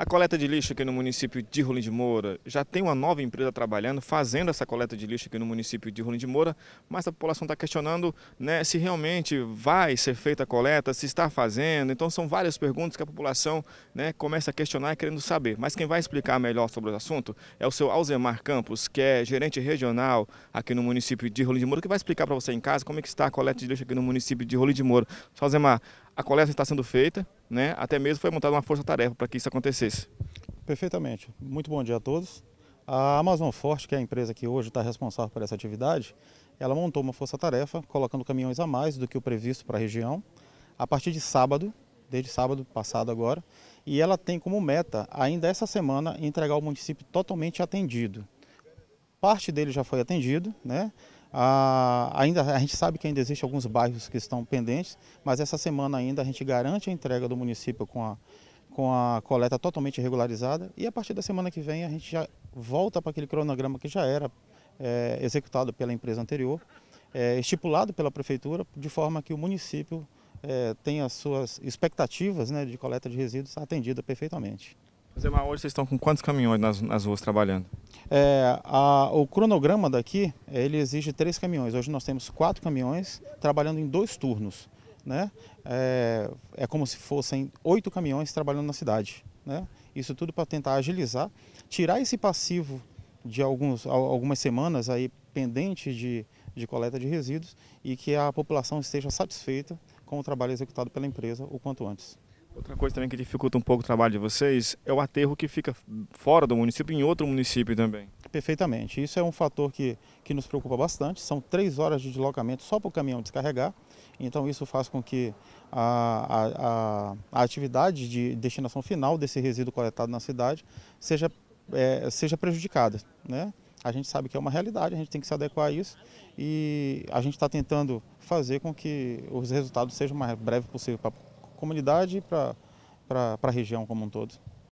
A coleta de lixo aqui no município de Rolim de Moura já tem uma nova empresa trabalhando, fazendo essa coleta de lixo aqui no município de Rolim de Moura, mas a população está questionando né, se realmente vai ser feita a coleta, se está fazendo. Então são várias perguntas que a população né, começa a questionar querendo saber. Mas quem vai explicar melhor sobre o assunto é o seu Alzemar Campos, que é gerente regional aqui no município de Rolim de Moura, que vai explicar para você em casa como é que está a coleta de lixo aqui no município de Rolim de Moura. Alzemar, a coleta está sendo feita, né? Até mesmo foi montada uma força-tarefa para que isso acontecesse. Perfeitamente. Muito bom dia a todos. A Amazon Forte, que é a empresa que hoje está responsável por essa atividade, ela montou uma força-tarefa, colocando caminhões a mais do que o previsto para a região, a partir de sábado, desde sábado passado agora, e ela tem como meta, ainda essa semana, entregar o município totalmente atendido. Parte dele já foi atendido, né? Ah, ainda, a gente sabe que ainda existem alguns bairros que estão pendentes, mas essa semana ainda a gente garante a entrega do município com a, com a coleta totalmente regularizada e a partir da semana que vem a gente já volta para aquele cronograma que já era é, executado pela empresa anterior, é, estipulado pela prefeitura, de forma que o município é, tenha as suas expectativas né, de coleta de resíduos atendida perfeitamente. Zemar, hoje vocês estão com quantos caminhões nas, nas ruas trabalhando? É, a, o cronograma daqui, ele exige três caminhões. Hoje nós temos quatro caminhões trabalhando em dois turnos. Né? É, é como se fossem oito caminhões trabalhando na cidade. Né? Isso tudo para tentar agilizar, tirar esse passivo de alguns, algumas semanas aí pendente de, de coleta de resíduos e que a população esteja satisfeita com o trabalho executado pela empresa o quanto antes. Outra coisa também que dificulta um pouco o trabalho de vocês é o aterro que fica fora do município, em outro município também. Perfeitamente. Isso é um fator que, que nos preocupa bastante. São três horas de deslocamento só para o caminhão descarregar. Então isso faz com que a, a, a atividade de destinação final desse resíduo coletado na cidade seja, é, seja prejudicada. Né? A gente sabe que é uma realidade, a gente tem que se adequar a isso e a gente está tentando fazer com que os resultados sejam o mais breve possível para comunidade e para a região como um todo.